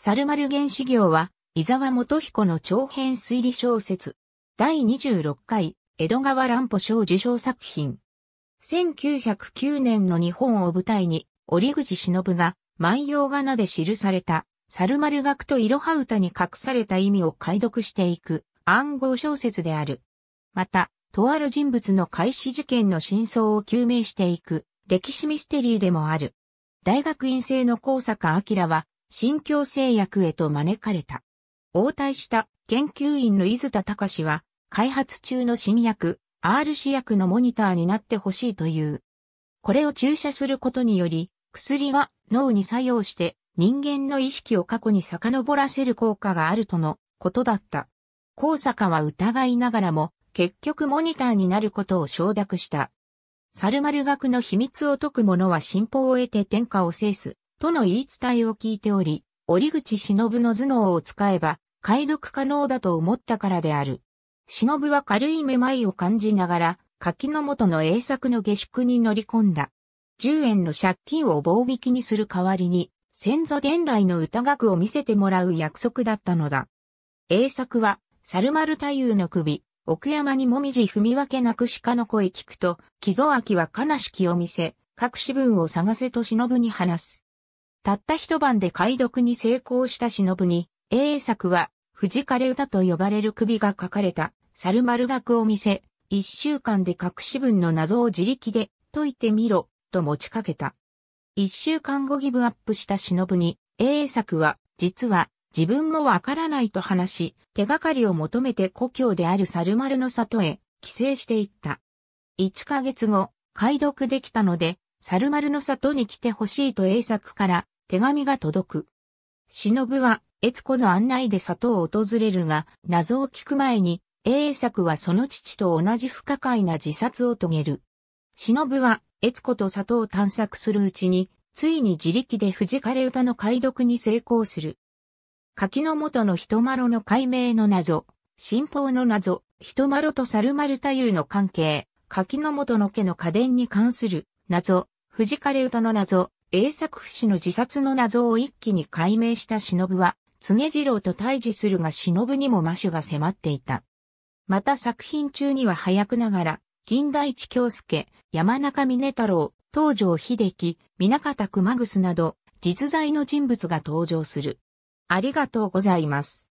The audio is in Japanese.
猿丸原始業は、伊沢元彦の長編推理小説。第26回、江戸川乱歩賞受賞作品。1909年の日本を舞台に、折口忍が、万葉仮名で記された、猿丸学と色羽歌に隠された意味を解読していく暗号小説である。また、とある人物の開始事件の真相を究明していく歴史ミステリーでもある。大学院生の高坂明は、新京製薬へと招かれた。応対した研究員の伊豆田隆は、開発中の新薬、RC 薬のモニターになってほしいという。これを注射することにより、薬が脳に作用して人間の意識を過去に遡らせる効果があるとのことだった。高坂は疑いながらも、結局モニターになることを承諾した。猿丸学の秘密を解く者は進歩を得て天下を制す。との言い伝えを聞いており、折口忍の頭脳を使えば、解読可能だと思ったからである。忍は軽いめまいを感じながら、柿の元の栄作の下宿に乗り込んだ。10円の借金を棒引きにする代わりに、先祖伝来の歌楽を見せてもらう約束だったのだ。栄作は、猿丸太夫の首、奥山にもみじ踏み分けなく鹿の声聞くと、木曽明は悲しきを見せ、各し文を探せと忍に話す。たった一晩で解読に成功した忍に、英作は、藤枯歌と呼ばれる首が書かれた、猿丸学を見せ、一週間で隠し文の謎を自力で解いてみろ、と持ちかけた。一週間後ギブアップした忍に、英作は、実は、自分もわからないと話し、手がかりを求めて故郷である猿丸の里へ帰省していった。1ヶ月後、解読できたので、猿丸の里に来てほしいと英作から手紙が届く。忍は、悦子の案内で里を訪れるが、謎を聞く前に、英作はその父と同じ不可解な自殺を遂げる。忍は、悦子と里を探索するうちに、ついに自力で藤枯歌の解読に成功する。柿の元の人丸の解明の謎、新奉の謎、人丸と猿丸太夫の関係、柿の元の家の家電に関する謎、藤枯歌の謎、英作不死の自殺の謎を一気に解明した忍は、常次郎と対峙するが忍にも魔種が迫っていた。また作品中には早くながら、金田一京介、山中峰太郎、東条秀樹、皆方熊楠など、実在の人物が登場する。ありがとうございます。